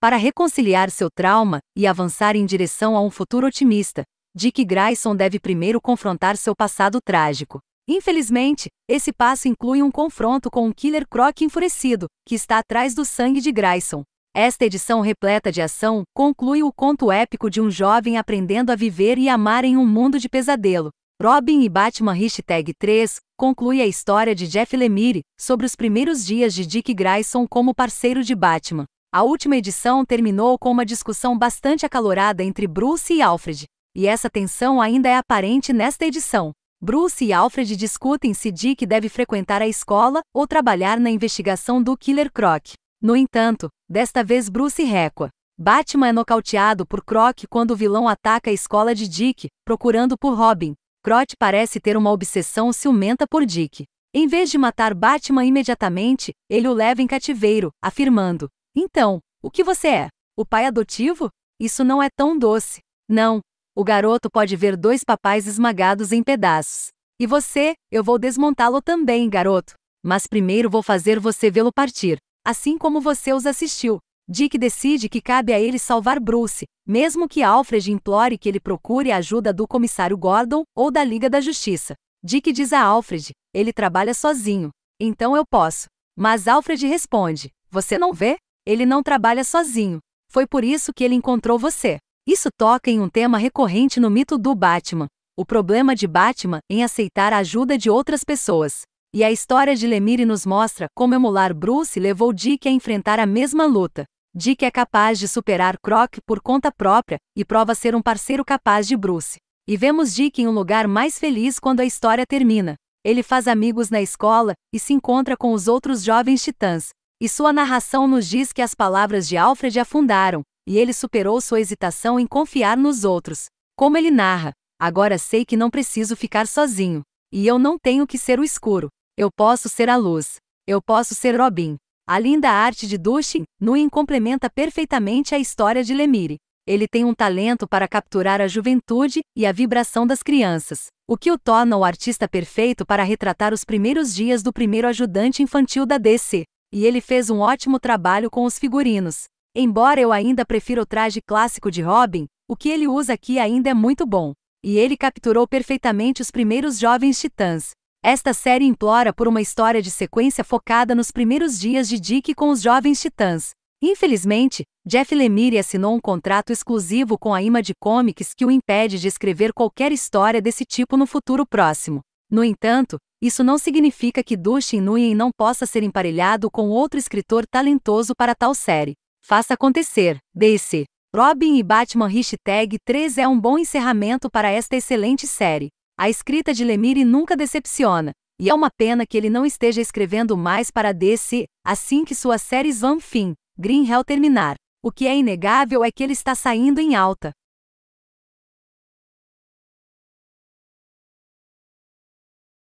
Para reconciliar seu trauma e avançar em direção a um futuro otimista, Dick Grayson deve primeiro confrontar seu passado trágico. Infelizmente, esse passo inclui um confronto com um killer croc enfurecido, que está atrás do sangue de Grayson. Esta edição repleta de ação conclui o conto épico de um jovem aprendendo a viver e amar em um mundo de pesadelo. Robin e Batman Hashtag 3 conclui a história de Jeff Lemire sobre os primeiros dias de Dick Grayson como parceiro de Batman. A última edição terminou com uma discussão bastante acalorada entre Bruce e Alfred, e essa tensão ainda é aparente nesta edição. Bruce e Alfred discutem se Dick deve frequentar a escola ou trabalhar na investigação do Killer Croc. No entanto, desta vez Bruce recua. Batman é nocauteado por Croc quando o vilão ataca a escola de Dick, procurando por Robin. Croc parece ter uma obsessão ciumenta por Dick. Em vez de matar Batman imediatamente, ele o leva em cativeiro, afirmando: então, o que você é? O pai adotivo? Isso não é tão doce. Não. O garoto pode ver dois papais esmagados em pedaços. E você, eu vou desmontá-lo também, garoto. Mas primeiro vou fazer você vê-lo partir, assim como você os assistiu. Dick decide que cabe a ele salvar Bruce, mesmo que Alfred implore que ele procure a ajuda do comissário Gordon ou da Liga da Justiça. Dick diz a Alfred: ele trabalha sozinho, então eu posso. Mas Alfred responde: Você não vê? Ele não trabalha sozinho. Foi por isso que ele encontrou você. Isso toca em um tema recorrente no mito do Batman: o problema de Batman em aceitar a ajuda de outras pessoas. E a história de Lemire nos mostra como emular Bruce levou Dick a enfrentar a mesma luta. Dick é capaz de superar Croc por conta própria e prova ser um parceiro capaz de Bruce. E vemos Dick em um lugar mais feliz quando a história termina. Ele faz amigos na escola e se encontra com os outros jovens titãs, e sua narração nos diz que as palavras de Alfred afundaram, e ele superou sua hesitação em confiar nos outros. Como ele narra: Agora sei que não preciso ficar sozinho. E eu não tenho que ser o escuro. Eu posso ser a luz. Eu posso ser Robin. A linda arte de Dushin, Nguyen complementa perfeitamente a história de Lemire. Ele tem um talento para capturar a juventude e a vibração das crianças, o que o torna o artista perfeito para retratar os primeiros dias do primeiro ajudante infantil da DC. E ele fez um ótimo trabalho com os figurinos. Embora eu ainda prefira o traje clássico de Robin, o que ele usa aqui ainda é muito bom. E ele capturou perfeitamente os primeiros jovens titãs. Esta série implora por uma história de sequência focada nos primeiros dias de Dick com os jovens titãs. Infelizmente, Jeff Lemire assinou um contrato exclusivo com a Image Comics que o impede de escrever qualquer história desse tipo no futuro próximo. No entanto, isso não significa que Dushin Nguyen não possa ser emparelhado com outro escritor talentoso para tal série. Faça acontecer, DC. Robin e Batman Hashtag 3 é um bom encerramento para esta excelente série. A escrita de Lemire nunca decepciona, e é uma pena que ele não esteja escrevendo mais para DC, assim que suas séries vão fim, Green Hell terminar. O que é inegável é que ele está saindo em alta.